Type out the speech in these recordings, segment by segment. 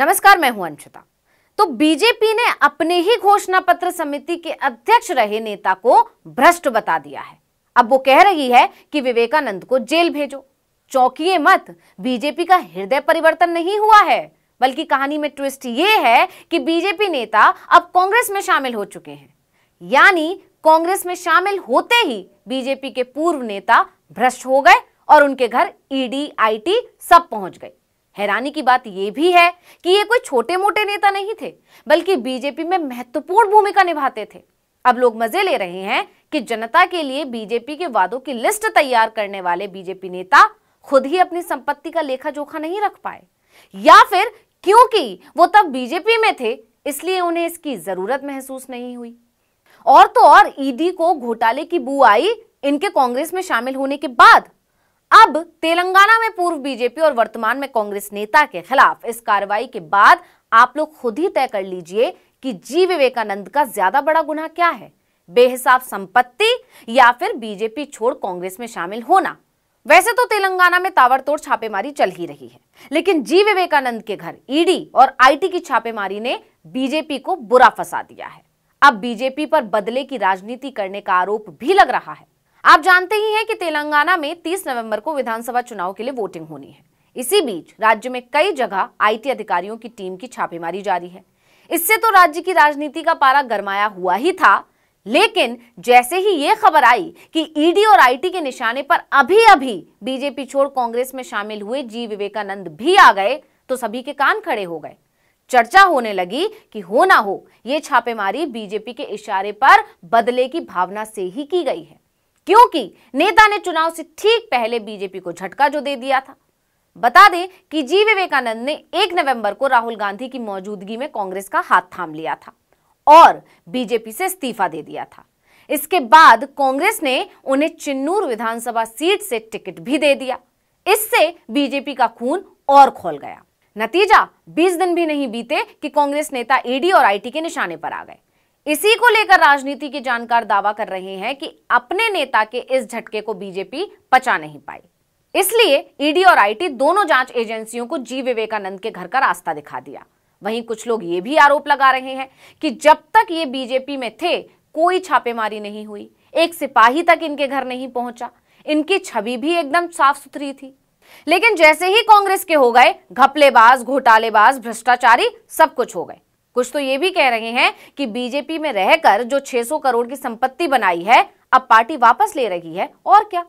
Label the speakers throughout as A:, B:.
A: नमस्कार मैं हूं अंशिता तो बीजेपी ने अपने ही घोषणा पत्र समिति के अध्यक्ष रहे नेता को भ्रष्ट बता दिया है अब वो कह रही है कि विवेकानंद को जेल भेजो चौंकिए मत बीजेपी का हृदय परिवर्तन नहीं हुआ है बल्कि कहानी में ट्विस्ट ये है कि बीजेपी नेता अब कांग्रेस में शामिल हो चुके हैं यानी कांग्रेस में शामिल होते ही बीजेपी के पूर्व नेता भ्रष्ट हो गए और उनके घर ईडी e आईटी सब पहुंच गए हैरानी की बात यह भी है कि ये कोई छोटे मोटे नेता नहीं थे बल्कि बीजेपी में महत्वपूर्ण भूमिका निभाते थे अब लोग मजे ले रहे हैं कि जनता के लिए बीजेपी के वादों की लिस्ट तैयार करने वाले बीजेपी नेता खुद ही अपनी संपत्ति का लेखा जोखा नहीं रख पाए या फिर क्योंकि वो तब बीजेपी में थे इसलिए उन्हें इसकी जरूरत महसूस नहीं हुई और तो और ईडी को घोटाले की बू आई इनके कांग्रेस में शामिल होने के बाद अब तेलंगाना में पूर्व बीजेपी और वर्तमान में कांग्रेस नेता के खिलाफ इस कार्रवाई के बाद आप लोग खुद ही तय कर लीजिए कि जी विवेकानंद का ज्यादा बड़ा गुना क्या है बेहिसाब संपत्ति या फिर बीजेपी छोड़ कांग्रेस में शामिल होना वैसे तो तेलंगाना में तावड़तोड़ छापेमारी चल ही रही है लेकिन जी विवेकानंद के घर ईडी और आईटी की छापेमारी ने बीजेपी को बुरा फंसा दिया है अब बीजेपी पर बदले की राजनीति करने का आरोप भी लग रहा है आप जानते ही हैं कि तेलंगाना में 30 नवंबर को विधानसभा चुनाव के लिए वोटिंग होनी है इसी बीच राज्य में कई जगह आईटी अधिकारियों की टीम की छापेमारी जारी है इससे तो राज्य की राजनीति का पारा गरमाया हुआ ही था लेकिन जैसे ही यह खबर आई कि ईडी और आईटी के निशाने पर अभी अभी बीजेपी छोड़ कांग्रेस में शामिल हुए जी विवेकानंद भी आ गए तो सभी के कान खड़े हो गए चर्चा होने लगी कि हो ना हो ये छापेमारी बीजेपी के इशारे पर बदले की भावना से ही की गई है क्योंकि नेता ने चुनाव से ठीक पहले बीजेपी को झटका जो दे दिया था बता दें कि जी विवेकानंद ने 1 नवंबर को राहुल गांधी की मौजूदगी में कांग्रेस का हाथ थाम लिया था और बीजेपी से इस्तीफा दे दिया था इसके बाद कांग्रेस ने उन्हें चिन्नूर विधानसभा सीट से टिकट भी दे दिया इससे बीजेपी का खून और खोल गया नतीजा 20 दिन भी नहीं बीते कि कांग्रेस नेता ईडी और आईटी के निशाने पर आ गए इसी को लेकर राजनीति के जानकार दावा कर रहे हैं कि अपने नेता के इस झटके को बीजेपी पचा नहीं पाई इसलिए ईडी और आईटी दोनों जांच एजेंसियों को जी विवेकानंद के घर का रास्ता दिखा दिया वहीं कुछ लोग ये भी आरोप लगा रहे हैं कि जब तक ये बीजेपी में थे कोई छापेमारी नहीं हुई एक सिपाही तक इनके घर नहीं पहुंचा इनकी छवि भी एकदम साफ सुथरी थी लेकिन जैसे ही कांग्रेस के हो गए घपलेबाज घोटालेबाज भ्रष्टाचारी सब कुछ हो गए कुछ तो ये भी कह रहे हैं कि बीजेपी में रहकर जो 600 करोड़ की संपत्ति बनाई है अब पार्टी वापस ले रही है और क्या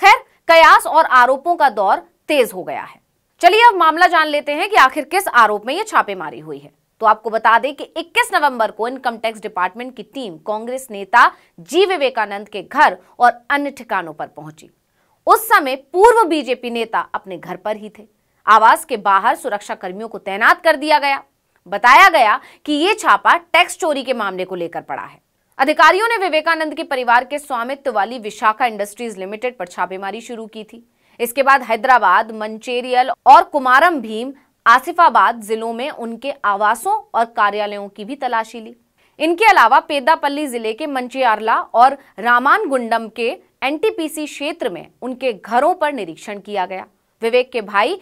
A: खैर कयास और आरोपों का दौर तेज हो गया है चलिए अब मामला जान लेते हैं कि आखिर किस आरोप में यह छापेमारी हुई है तो आपको बता दें कि 21 नवंबर को इनकम टैक्स डिपार्टमेंट की टीम कांग्रेस नेता जी विवेकानंद के घर और अन्य ठिकानों पर पहुंची उस समय पूर्व बीजेपी नेता अपने घर पर ही थे आवास के बाहर सुरक्षा कर्मियों को तैनात कर दिया गया बताया गया कि ये छापा टैक्स चोरी के मामले को लेकर पड़ा है अधिकारियों ने विवेकानंद के परिवार के स्वामित्व वाली विशाखा इंडस्ट्रीज लिमिटेड पर छापेमारी शुरू की थी इसके बाद हैदराबाद मंचेरियल और कुमारम भीम आसिफाबाद जिलों में उनके आवासों और कार्यालयों की भी तलाशी ली इनके अलावा पेदापल्ली जिले के मंचियारला और रामानगुंडम के एनटीपीसी क्षेत्र में उनके घरों पर निरीक्षण किया गया विवेक के भाई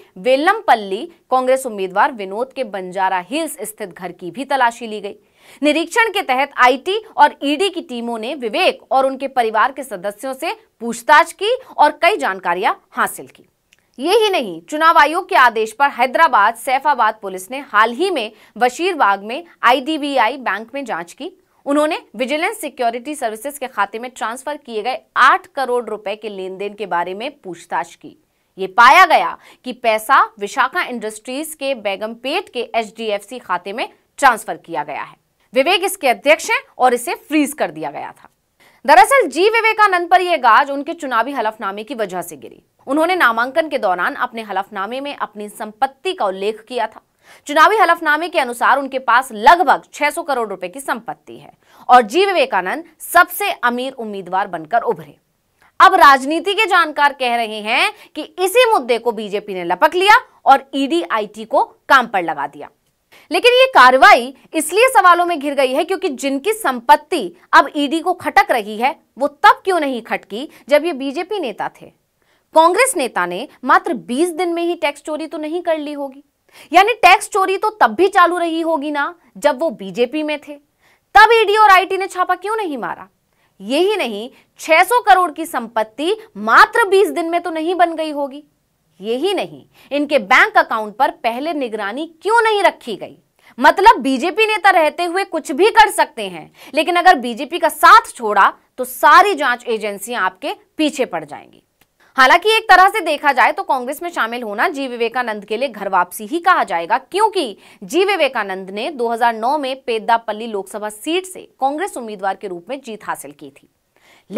A: पल्ली कांग्रेस उम्मीदवार विनोद के बंजारा हिल्स स्थित घर की भी तलाशी ली गई निरीक्षण के तहत आईटी और ईडी की टीमों ने विवेक और उनके परिवार के सदस्यों से पूछताछ की और कई जानकारियां हासिल की ये ही नहीं चुनाव आयोग के आदेश पर हैदराबाद सैफाबाद पुलिस ने हाल ही में बशीरबाग में आईडीबीआई बैंक में जांच की उन्होंने विजिलेंस सिक्योरिटी सर्विसेज के खाते में ट्रांसफर किए गए आठ करोड़ रुपए के लेन देन के बारे में पूछताछ की ये पाया गया कि पैसा विशाखा इंडस्ट्रीज के बेगमपेट के एचडीएफसी खाते में ट्रांसफर किया गया है विवेक इसके अध्यक्ष हैं और इसे फ्रीज कर दिया गया था दरअसल जी विवेकानंद पर यह गाज उनके चुनावी हलफनामे की वजह से गिरी उन्होंने नामांकन के दौरान अपने हलफनामे में अपनी संपत्ति का उल्लेख किया था चुनावी हलफनामे के अनुसार उनके पास लगभग 600 करोड़ रुपए की संपत्ति है और जी विवेकानंद सबसे अमीर उम्मीदवार बनकर उभरे अब राजनीति के जानकार कह रहे हैं कि इसी मुद्दे को बीजेपी ने लपक लिया और ईडीआईटी को काम पर लगा दिया लेकिन ये कार्रवाई इसलिए सवालों में घिर गई है क्योंकि जिनकी संपत्ति अब ईडी को खटक रही है वो तब क्यों नहीं खटकी जब ये बीजेपी नेता थे कांग्रेस नेता ने मात्र 20 दिन में ही टैक्स चोरी तो नहीं कर ली होगी यानी टैक्स चोरी तो तब भी चालू रही होगी ना जब वो बीजेपी में थे तब ईडी और आईटी ने छापा क्यों नहीं मारा यही नहीं 600 करोड़ की संपत्ति मात्र 20 दिन में तो नहीं बन गई होगी यही नहीं इनके बैंक अकाउंट पर पहले निगरानी क्यों नहीं रखी गई मतलब बीजेपी नेता रहते हुए कुछ भी कर सकते हैं लेकिन अगर बीजेपी का साथ छोड़ा तो सारी जांच एजेंसियां आपके पीछे पड़ जाएंगी हालांकि एक तरह से देखा जाए तो कांग्रेस में शामिल होना जी विवेकानंद के लिए घर वापसी ही कहा जाएगा क्योंकि जी विवेकानंद ने 2009 में पेद्दापल्ली लोकसभा सीट से कांग्रेस उम्मीदवार के रूप में जीत हासिल की थी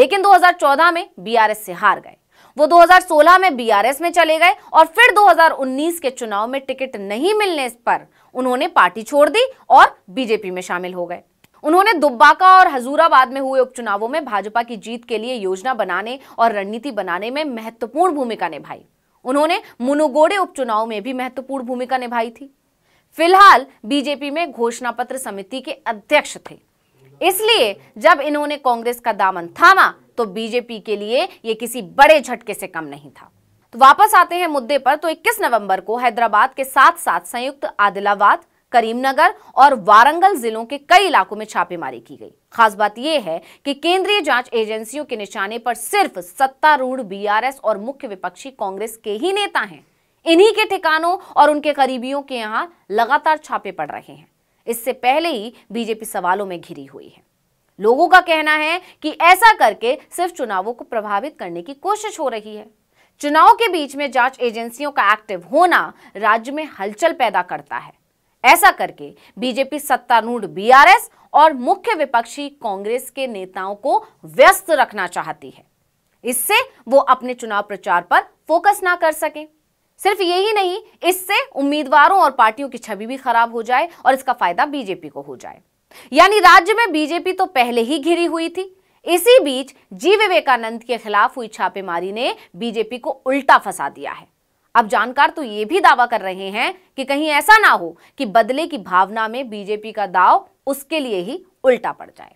A: लेकिन 2014 में बीआरएस से हार गए वो 2016 में बीआरएस में चले गए और फिर 2019 के चुनाव में टिकट नहीं मिलने पर उन्होंने पार्टी छोड़ दी और बीजेपी में शामिल हो गए उन्होंने दुब्बाका और हजूराबाद में हुए उपचुनावों में भाजपा की जीत के लिए योजना बनाने और रणनीति बनाने में महत्वपूर्ण भूमिका निभाई उन्होंने मुनुगोड़े उपचुनाव में भी महत्वपूर्ण भूमिका निभाई थी फिलहाल बीजेपी में घोषणा पत्र समिति के अध्यक्ष थे इसलिए जब इन्होंने कांग्रेस का दामन थामा तो बीजेपी के लिए ये किसी बड़े झटके से कम नहीं था तो वापस आते हैं मुद्दे पर तो 21 नवंबर को हैदराबाद के साथ साथ संयुक्त आदिलाबाद करीमनगर और वारंगल जिलों के कई इलाकों में छापेमारी की गई खास बात यह है कि केंद्रीय जांच एजेंसियों के निशाने पर सिर्फ सत्तारूढ़ बीआरएस और मुख्य विपक्षी कांग्रेस के ही नेता हैं इन्हीं के ठिकानों और उनके करीबियों के यहां लगातार छापे पड़ रहे हैं इससे पहले ही बीजेपी सवालों में घिरी हुई है लोगों का कहना है कि ऐसा करके सिर्फ चुनावों को प्रभावित करने की कोशिश हो रही है चुनाव के बीच में जांच एजेंसियों का एक्टिव होना राज्य में हलचल पैदा करता है ऐसा करके बीजेपी सत्तारूढ़ बीआरएस और मुख्य विपक्षी कांग्रेस के नेताओं को व्यस्त रखना चाहती है इससे वो अपने चुनाव प्रचार पर फोकस ना कर सके सिर्फ यही नहीं इससे उम्मीदवारों और पार्टियों की छवि भी खराब हो जाए और इसका फायदा बीजेपी को हो जाए यानी राज्य में बीजेपी तो पहले ही घिरी हुई थी इसी बीच जी विवेकानंद के खिलाफ हुई छापेमारी ने बीजेपी को उल्टा फंसा दिया है अब जानकार तो ये भी दावा कर रहे हैं कि कहीं ऐसा ना हो कि बदले की भावना में बीजेपी का दाव उसके लिए ही उल्टा पड़ जाए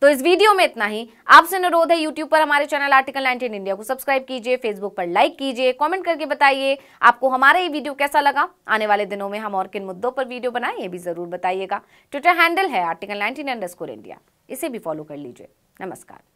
A: तो इस वीडियो में इतना ही आपसे अनुरोध है यूट्यूब पर हमारे चैनल आर्टिकल 19 इंडिया को सब्सक्राइब कीजिए फेसबुक पर लाइक कीजिए कमेंट करके बताइए आपको हमारा ये वीडियो कैसा लगा आने वाले दिनों में हम और किन मुद्दों पर वीडियो बनाएं ये भी जरूर बताइएगा ट्विटर हैंडल है आर्टिकल नाइनटीन इंडिया इसे भी फॉलो कर लीजिए नमस्कार